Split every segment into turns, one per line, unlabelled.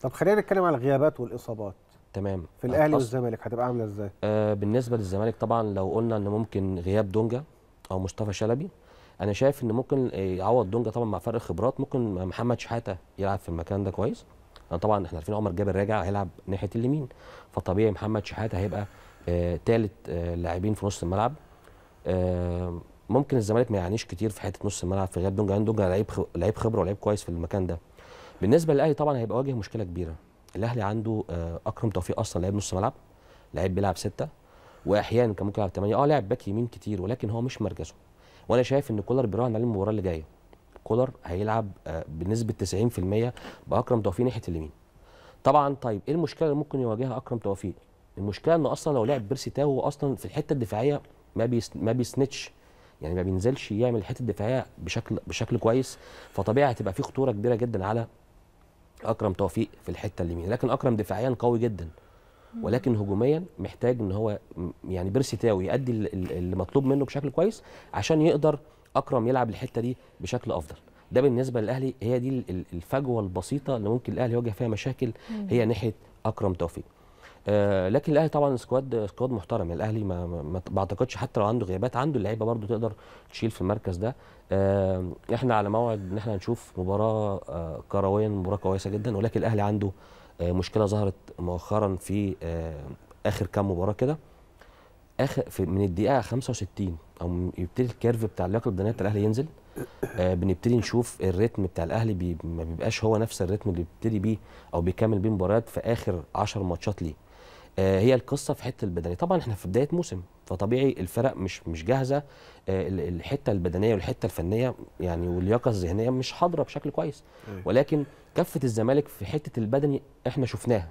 طب خلينا نتكلم على الغيابات والاصابات تمام في الاهلي والزمالك هتبقى عامله ازاي آه بالنسبه للزمالك طبعا لو قلنا ان ممكن غياب دونجا او مصطفى شلبي انا شايف ان ممكن يعوض دونجا طبعا مع فرق خبرات ممكن محمد شحاته يلعب في المكان ده كويس أنا طبعا احنا عارفين عمر جابر راجع هيلعب ناحيه اليمين فطبيعي محمد شحاته هيبقى آه ثالث آه لاعبين في نص الملعب آه ممكن الزمالك ما يعنيش كتير في حته نص الملعب في غياب دونجا لان دونجا لعيب لعيب خبره ولعيب كويس في المكان ده بالنسبه للاهلي طبعا هيبقى واجه مشكله كبيره الاهلي عنده آه، اكرم توفيق اصلا لعيب نص ملعب لعيب بيلعب سته واحيانا كان ممكن يلعب ثمانيه اه لعب باك يمين كتير ولكن هو مش مركزه وانا شايف ان كولر بيراهن عليه المباراه اللي جايه كولر هيلعب آه، بنسبه 90% باكرم توفيق ناحيه اليمين طبعا طيب ايه المشكله اللي ممكن يواجهها اكرم توفيق المشكله انه اصلا لو لعب بيرسي تاو هو اصلا في الحته الدفاعيه ما بيس ما بيسنتش يعني ما بينزلش يعمل الحته الدفاعيه بشكل بشكل كويس فطبيعي هتبقى في خطوره كبيره جدا على اكرم توفيق في الحته اليمين لكن اكرم دفاعيا قوي جدا ولكن هجوميا محتاج ان هو يعني بيرسي تاو يؤدي اللي مطلوب منه بشكل كويس عشان يقدر اكرم يلعب الحته دي بشكل افضل ده بالنسبه للاهلي هي دي الفجوه البسيطه اللي ممكن الاهلي يواجه فيها مشاكل هي ناحيه اكرم توفيق آه، لكن الاهلي طبعا سكواد سكواد محترم الاهلي ما, ما بعتقدش حتى لو عنده غيابات عنده اللعيبه برضو تقدر تشيل في المركز ده آه، احنا على موعد ان احنا نشوف مباراه آه، كرويا مباراه كويسه جدا ولكن الاهلي عنده مشكله ظهرت مؤخرا في اخر كام مباراه كده اخر في من الدقيقه 65 او يبتدي الكيرف بتاع اللياقه البدنيه بتاع الاهلي ينزل آه بنبتدي نشوف الريتم بتاع الاهلي بي ما بيبقاش هو نفس الريتم اللي بيبتدي بيه او بيكمل بيه مباريات في اخر 10 ماتشات ليه آه، هي القصه في حته البدنيه طبعا احنا في بدايه موسم فطبيعي الفرق مش مش جاهزه آه، الحته البدنيه والحته الفنيه يعني واللياقه الذهنيه مش حاضره بشكل كويس أيوة. ولكن كفه الزمالك في حته البدني احنا شفناها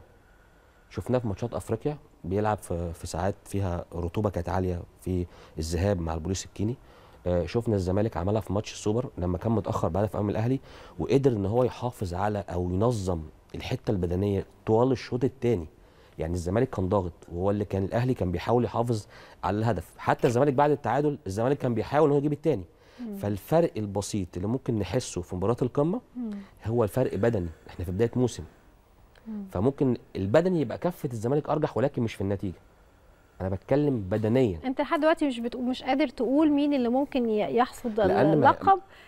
شفناه في ماتشات افريقيا بيلعب في, في ساعات فيها رطوبه كانت عاليه في الذهاب مع البوليس الكيني آه، شفنا الزمالك عملها في ماتش السوبر لما كان متاخر بعد في امام الاهلي وقدر ان هو يحافظ على او ينظم الحته البدنيه طوال الشوط الثاني يعني الزمالك كان ضاغط وهو اللي كان الاهلي كان بيحاول يحافظ على الهدف حتى الزمالك بعد التعادل الزمالك كان بيحاول ان هو يجيب الثاني فالفرق البسيط اللي ممكن نحسه في مباراه القمه هو الفرق بدني احنا في بدايه موسم فممكن البدني يبقى كفه الزمالك ارجح ولكن مش في النتيجه انا بتكلم بدنيا انت لحد دلوقتي مش بتقول مش قادر تقول مين اللي ممكن يحصد اللقب